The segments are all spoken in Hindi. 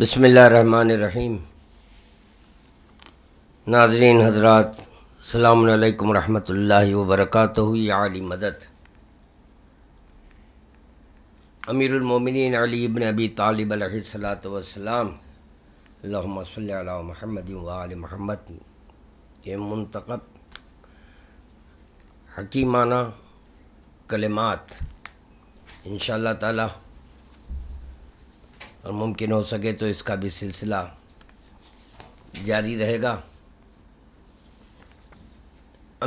बसमीम नाजरीन हजरात अल्लाम रहमतुल्लाहि व आली मदद अमीरमिन अली इबन अबी तालिब सलात वसलाम महमद वाल महमद के मंतखब हकीमाना कलमात इनशा ताला और मुमकिन हो सके तो इसका भी सिलसिला जारी रहेगा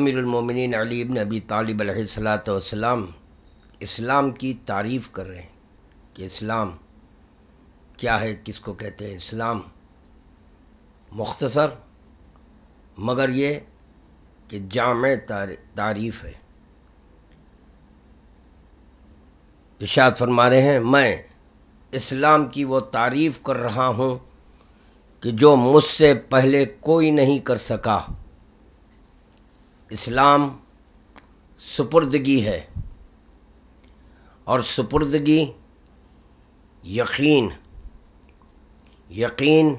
मोमिनीन अली इब्न अबी तालिब सलाम इस्लाम की तारीफ़ कर रहे हैं कि इस्लाम क्या है किसको कहते हैं इस्लाम मुख्तसर मगर ये कि जाम तारीफ़ है इशात फरमा रहे हैं मैं इस्लाम की वो तारीफ़ कर रहा हूँ कि जो मुझसे पहले कोई नहीं कर सका इस्लाम सुपुर्दगी है और सुपुर्दगी यकीन यकीन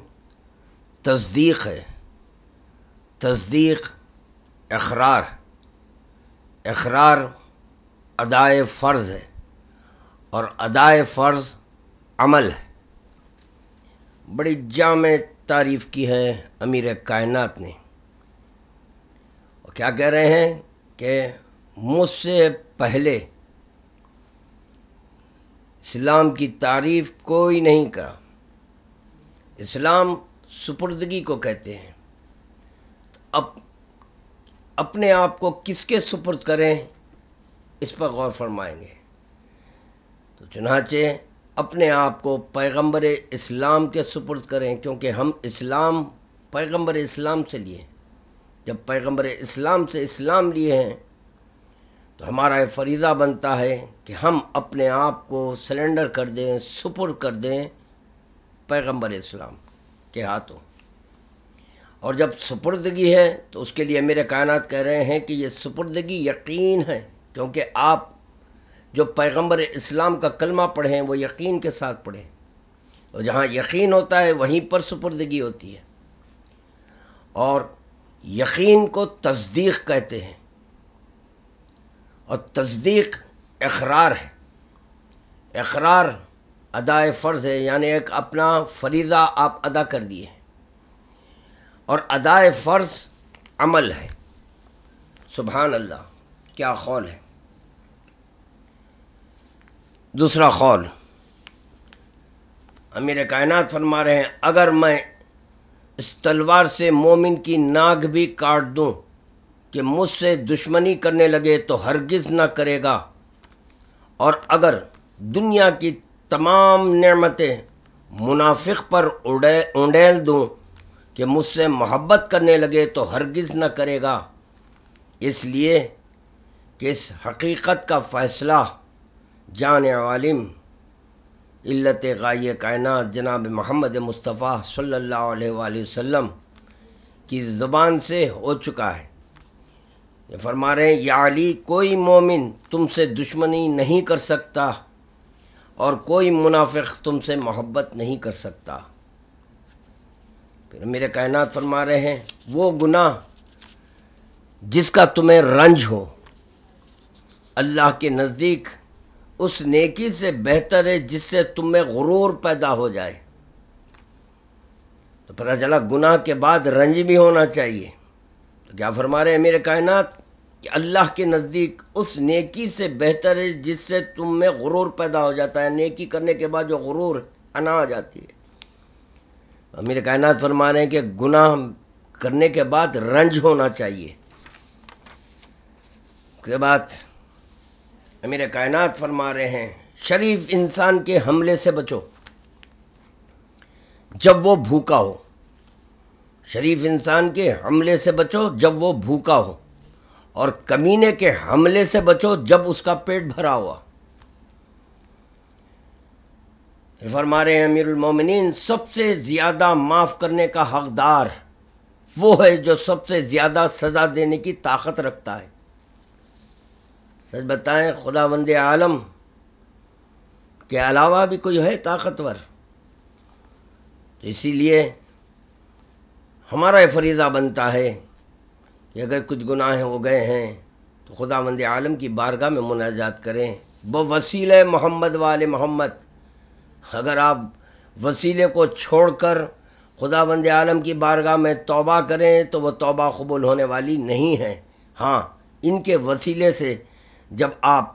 तस्दीक है तस्दीक अखरार अखरार अदाए फ़र्ज़ है और अदाए फ़र्ज़ अमल बड़ी जाम तारीफ़ की है अमीर कायनात ने और क्या कह रहे हैं कि मुझसे पहले इस्लाम की तारीफ़ कोई नहीं करा इस्लाम सुपुर्दगी को कहते हैं अब अपने आप को किसके सुपुर्द करें इस पर गौर फरमाएंगे तो चुनाचे अपने आप को पैगंबर इस्लाम के सुपुर्द करें क्योंकि हम इस्लाम पैगंबर इस्लाम से लिए जब पैगंबर इस्लाम से इस्लाम लिए हैं तो हमारा ये फरीज़ा बनता है कि हम अपने आप को सरेंडर कर दें सुपुर कर दें पैगंबर इस्लाम के हाथों और जब सुपुर्दगी है तो उसके लिए मेरे कायनात कह रहे हैं कि ये सुपुर्दगी यकीन है क्योंकि आप जो पैगंबर इस्लाम का कलमा पढ़ें वो यकीन के साथ पढ़ें और जहाँ यकीन होता है वहीं पर सुपुर्दगी होती है और यकीन को तस्दीक कहते हैं और तस्दीक अखरार है अखरार अदाए फ़र्ज़ है यानी एक अपना फरीज़ा आप अदा कर दिए और अदाए फ़र्ज़ अमल है सुबहान अल्लाह क्या कौल है दूसरा कौल अमीर कायनात फरमा रहे हैं अगर मैं इस तलवार से मोमिन की नाक भी काट दूं कि मुझसे दुश्मनी करने लगे तो हरगिज़ ना करेगा और अगर दुनिया की तमाम नेमतें मुनाफिक पर उड़े उंडेल दूं कि मुझसे मोहब्बत करने लगे तो हरगिज़ ना करेगा इसलिए कि इस हकीकत का फ़ैसला जान आलिम इल्लत गाय कायनत जनाब महमद मुस्तफ़ा सल्ला वसम की ज़बान से हो चुका है ये फरमा रहे हैं या अली कोई मोमिन तुमसे दुश्मनी नहीं कर सकता और कोई मुनाफिक तुमसे मोहब्बत नहीं कर सकता फिर मेरे कायनात फरमा रहे हैं वो गुनाह जिसका तुम्हें रंज हो अल्लाह के नज़दीक उस नेकी से बेहतर है जिससे तुम में गुरूर पैदा हो जाए तो पता चला गुनाह के बाद रंज भी होना चाहिए तो क्या फरमा रहे हैं मेरे कायनात कि अल्लाह के नज़दीक उस नेकी से बेहतर है जिससे तुम में गुरूर पैदा हो जाता है नेकी करने के बाद जो गुरूर अना आ जाती है अमीर कायनात फरमा रहे हैं कि गुनाह करने के बाद रंज होना चाहिए उसके बाद अमीर कायनात फरमा रहे हैं शरीफ इंसान के हमले से बचो जब वो भूखा हो शरीफ इंसान के हमले से बचो जब वो भूखा हो और कमीने के हमले से बचो जब उसका पेट भरा हुआ फरमा रहे हैं अमीरमिन सबसे ज़्यादा माफ़ करने का हकदार वो है जो सबसे ज़्यादा सज़ा देने की ताकत रखता है सच बताएं खुदा वंद आलम के अलावा भी कोई है ताकतवर तो इसीलिए हमारा फरीज़ा बनता है कि अगर कुछ गुनाह हो गए हैं तो खुदा वंद आलम की बारगाह में मुनाजात करें ब वसील मोहम्मद वाल मोहम्मद अगर आप वसीले को छोड़कर खुदा वंद आलम की बारगाह में तौबा करें तो वह तौबा कबूल होने वाली नहीं है हाँ इनके वसीले से जब आप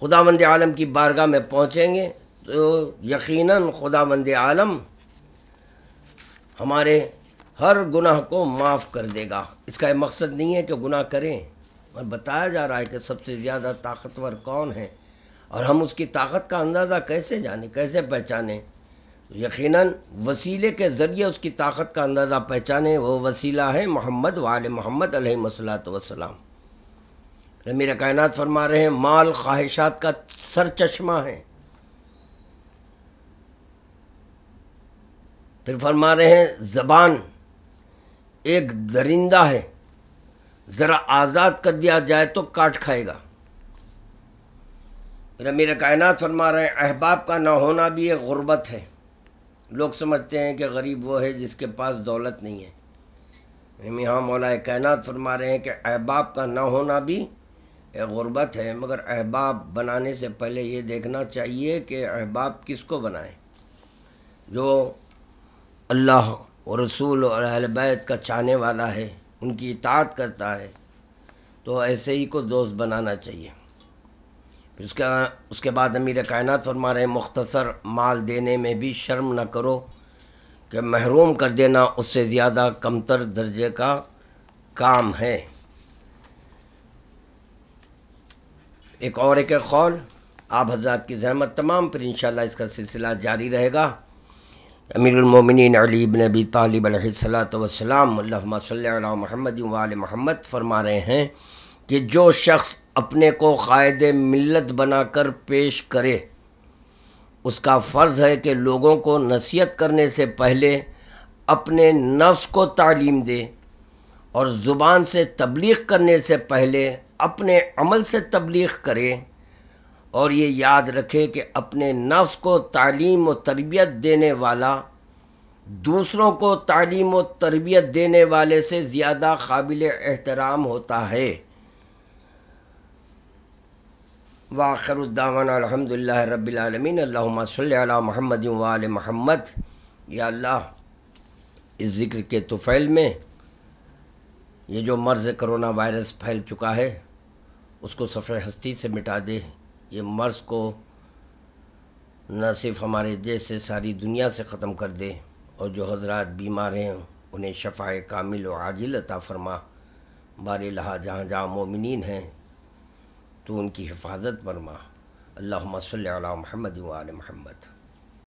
खुदा मंद आलम की बारगाह में पहुँचेंगे तो यकीनन मंद आलम हमारे हर गुनाह को माफ़ कर देगा इसका मकसद नहीं है कि गुनाह करें और बताया जा रहा है कि सबसे ज़्यादा ताकतवर कौन है और हम उसकी ताकत का अंदाज़ा कैसे जाने कैसे पहचाने तो यकीनन वसीले के ज़रिए उसकी ताकत का अंदाज़ा पहचाने वो वसीला है मोहम्मद वाल मोहम्मद अलैहि वसलाम रमीर कायनात फरमा रहे हैं माल ख्वाहिशात का सर चश्मा है फिर फरमा रहे हैं ज़बान एक दरिंदा है ज़रा आज़ाद कर दिया जाए तो काट खाएगा रमीर कायनात फरमा रहे हैं अहबाब का ना होना भी एक ग़ुरबत है लोग समझते हैं कि गरीब वो है जिसके पास दौलत नहीं है हाँ मौलाए कायनात फरमा रहे हैं कि अहबाब का ना होना भी ग़ुरबत है मगर अहबाब बनाने से पहले ये देखना चाहिए कि अहबाब किसको बनाए जो अल्लाह और रसूल और अहलबैत बैत का चाहने वाला है उनकी इतात करता है तो ऐसे ही को दोस्त बनाना चाहिए फिर उसके उसके बाद अमीर कायनत फरमा रहे मुख्तसर माल देने में भी शर्म न करो कि महरूम कर देना उससे ज़्यादा कमतर दर्जे का काम है एक और एक कौल आप हजरात की जहमत तमाम पर इन इसका सिलसिला जारी रहेगा अमीरमिन अली इबन अबी तालिब सलाम महमद वाल महमद फरमा रहे हैं कि जो शख्स अपने को क़ायद मिलत बनाकर पेश करे उसका फ़र्ज़ है कि लोगों को नसीहत करने से पहले अपने नफ्स को तालीम दे और ज़ुबान से तबलीग करने से पहले अपने अमल से तबलीग करे और ये याद रखे कि अपने नफ्स को तालीम व तरबियत देने वाला दूसरों को तालीम व तरबियत देने वाले से ज़्यादा काबिल एहतराम होता है वाखरुद्दावन अलहमदिल्ला रबीआलमिन अल्ला महमद वाल महमद या अल्लाह इस ज़िक्र के तुफ़ैल में ये जो मर्ज़ करोना वायरस फैल चुका है उसको सफ़े हस्ती से मिटा दे ये मर्ज़ को न सिर्फ हमारे देश से सारी दुनिया से ख़त्म कर दे और जो हजरात बीमार हैं उन्हें शफाए कामिल व आजिल अता फरमा बार लहा जहाँ जहाँ मोमिन हैं तो उनकी हिफाजत फरमा अल्लाह मसल महमद वाल महमद